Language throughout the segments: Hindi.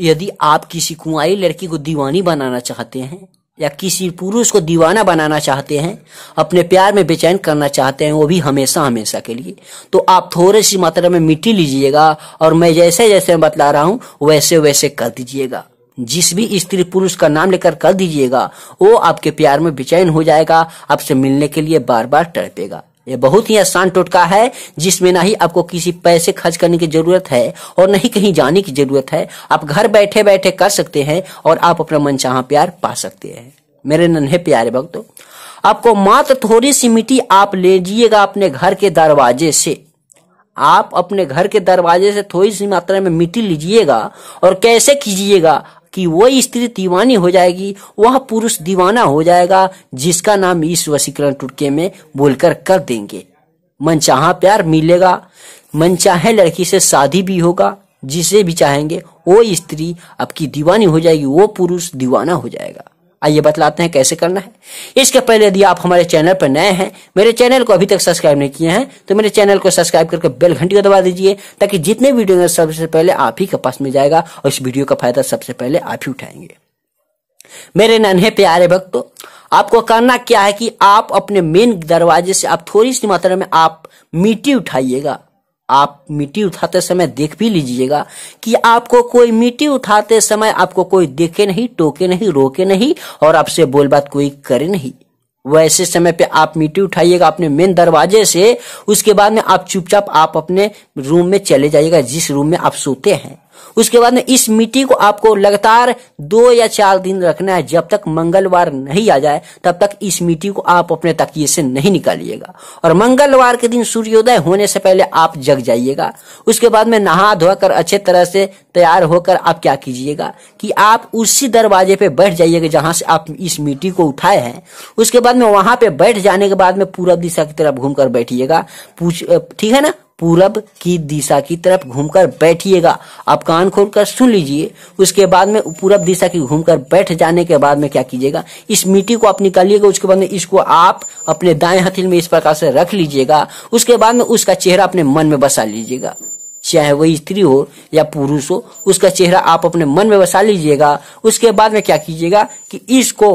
यदि आप किसी कुंवारी लड़की को दीवानी बनाना चाहते हैं या किसी पुरुष को दीवाना बनाना चाहते हैं अपने प्यार में बेचैन करना चाहते हैं वो भी हमेशा हमेशा के लिए तो आप थोड़ी सी मात्रा में मिट्टी लीजिएगा और मैं जैसे जैसे बतला रहा हूँ वैसे वैसे कर दीजिएगा जिस भी स्त्री पुरुष का नाम लेकर कर दीजिएगा वो आपके प्यार में बेचैन हो जाएगा आपसे मिलने के लिए बार बार तड़पेगा ये बहुत ही आसान टोटका है जिसमें ना ही आपको किसी पैसे खर्च करने की जरूरत है और न ही कहीं जाने की जरूरत है आप घर बैठे बैठे कर सकते हैं और आप अपना चाह प्यार पा सकते हैं मेरे नन्हे प्यारे भक्तों आपको मात्र थोड़ी सी मिट्टी आप ले लीजिएगा अपने घर के दरवाजे से आप अपने घर के दरवाजे से थोड़ी सी मात्रा में मिट्टी लीजिएगा और कैसे कीजिएगा कि वो स्त्री दीवानी हो जाएगी वह पुरुष दीवाना हो जाएगा जिसका नाम इस वशीकरण टुटके में बोलकर कर देंगे मनचाहा प्यार मिलेगा मनचाहे लड़की से शादी भी होगा जिसे भी चाहेंगे वो स्त्री आपकी दीवानी हो जाएगी वो पुरुष दीवाना हो जाएगा आइए बतलाते हैं कैसे करना है इसके पहले यदि आप हमारे चैनल पर नए हैं मेरे चैनल को अभी तक सब्सक्राइब नहीं किए हैं तो मेरे चैनल को सब्सक्राइब करके बेल घंटी को दबा दीजिए ताकि जितने वीडियो सबसे पहले आप ही के पास मिल जाएगा और इस वीडियो का फायदा सबसे पहले आप ही उठाएंगे मेरे नन्हे प्यारे भक्तों आपको करना क्या है कि आप अपने मेन दरवाजे से आप थोड़ी सी मात्रा में आप मिट्टी उठाइएगा आप मिट्टी उठाते समय देख भी लीजिएगा कि आपको कोई मिट्टी उठाते समय आपको कोई देखे नहीं टोके नहीं रोके नहीं और आपसे बोल बात कोई करे नहीं वैसे समय पे आप मिट्टी उठाइएगा अपने मेन दरवाजे से उसके बाद में आप चुपचाप आप अपने रूम में चले जाइएगा जिस रूम में आप सोते हैं उसके बाद में इस मिट्टी को आपको लगातार दो या चार दिन रखना है जब तक मंगलवार नहीं आ जाए तब तक इस मिट्टी को आप अपने तकिए से नहीं निकालिएगा और मंगलवार के दिन सूर्योदय होने से पहले आप जग जाइएगा उसके बाद में नहा धोकर अच्छे तरह से तैयार होकर आप क्या कीजिएगा कि आप उसी दरवाजे पे बैठ जाइएगा जहां से आप इस मिट्टी को उठाए हैं उसके बाद में वहां पे बैठ जाने के बाद में पूरा दिशा की तरफ घूमकर बैठिएगा ठीक है ना पूरब की दिशा की तरफ घूमकर बैठिएगा आप कान खोलकर सुन लीजिए उसके बाद में पूरब दिशा की घूमकर बैठ जाने के बाद में क्या कीजिएगा इस मिट्टी को आप निकालिएगा उसके बाद में इसको आप अपने दाएं हथेल में इस प्रकार से रख लीजिएगा उसके बाद में उसका चेहरा अपने मन में बसा लीजिएगा चाहे वही स्त्री हो या पुरुष हो उसका चेहरा आप अपने मन में बसा लीजिएगा उसके बाद में क्या कीजिएगा कि इसको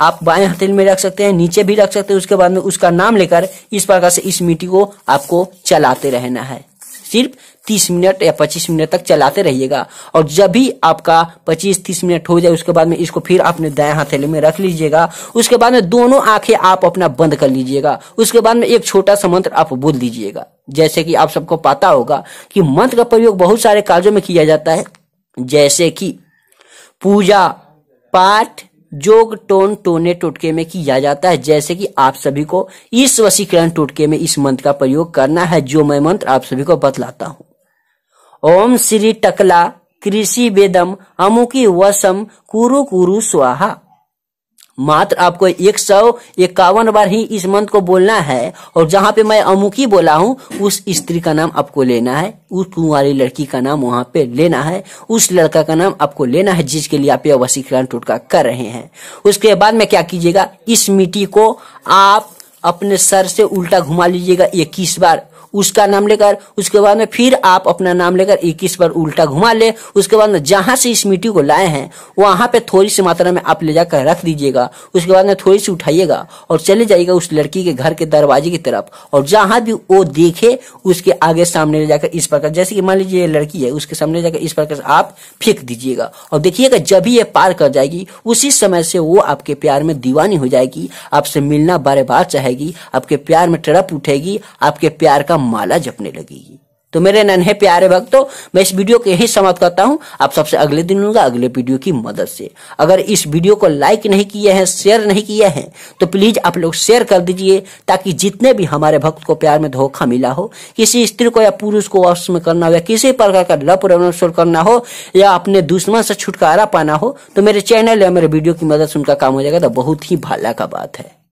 आप बाएं हथेली में रख सकते हैं नीचे भी रख सकते हैं उसके बाद में उसका नाम लेकर इस प्रकार से इस मिट्टी को आपको चलाते रहना है सिर्फ तीस मिनट या पच्चीस मिनट तक चलाते रहिएगा और जब भी आपका 25-30 मिनट हो जाए उसके बाद में इसको फिर आपने दया हथेली में रख लीजिएगा उसके बाद में दोनों आंखें आप अपना बंद कर लीजिएगा उसके बाद में एक छोटा सा मंत्र आप बोल दीजिएगा जैसे कि आप सबको पता होगा कि मंत्र का प्रयोग बहुत सारे कार्यों में किया जाता है जैसे कि पूजा पाठ जोग टोन टोने टोटके में किया जाता है जैसे कि आप सभी को इस वशीकरण टोटके में इस मंत्र का प्रयोग करना है जो मैं मंत्र आप सभी को बतलाता हूँ ओम श्री टकला कृषि वेदम अमुकी वसम कुरु कुरु स्वाहा मात्र आपको एक सौ इक्यावन बार ही इस मंत्र को बोलना है और जहाँ पे मैं अमुखी बोला हूँ उस स्त्री का नाम आपको लेना है उस कुंवारी लड़की का नाम वहाँ पे लेना है उस लड़का का नाम आपको लेना है जिसके लिए आप ये वसीकरण टोटका कर रहे हैं उसके बाद में क्या कीजिएगा इस मिट्टी को आप अपने सर से उल्टा घुमा लीजिएगा इक्कीस बार उसका नाम लेकर उसके बाद में फिर आप अपना नाम लेकर इक्कीस बार उल्टा घुमा ले उसके बाद में जहां से इस मिट्टी को लाए हैं वहां पे थोड़ी सी मात्रा में आप ले जाकर रख दीजिएगा उसके बाद में थोड़ी सी उठाइएगा और चले जाइएगा उस लड़की के घर के दरवाजे की तरफ और जहां भी वो देखे उसके आगे सामने ले जाकर इस प्रकार जैसे कि मान लीजिए लड़की है उसके सामने जाकर इस प्रकार आप फेंक दीजिएगा और देखिएगा जब भी ये पार कर जाएगी उसी समय से वो आपके प्यार में दीवानी हो जाएगी आपसे मिलना बारे बार चाहेगी आपके प्यार में टड़प उठेगी आपके प्यार का माला जपने लगेगी तो मेरे नन्हे प्यारे भक्तों मैं इस वीडियो को यही समाप्त करता हूं आप सबसे अगले दिन लूंगा अगले वीडियो की मदद से अगर इस वीडियो को लाइक नहीं किया है शेयर नहीं किया है तो प्लीज आप लोग शेयर कर दीजिए ताकि जितने भी हमारे भक्त को प्यार में धोखा मिला हो किसी स्त्री को या पुरुष को वश में करना हो या किसी प्रकार का लप रवसोर करना हो या अपने दुश्मन से छुटकारा पाना हो तो मेरे चैनल या मेरे वीडियो की मदद से उनका काम हो जाएगा तो बहुत ही भाला का बात है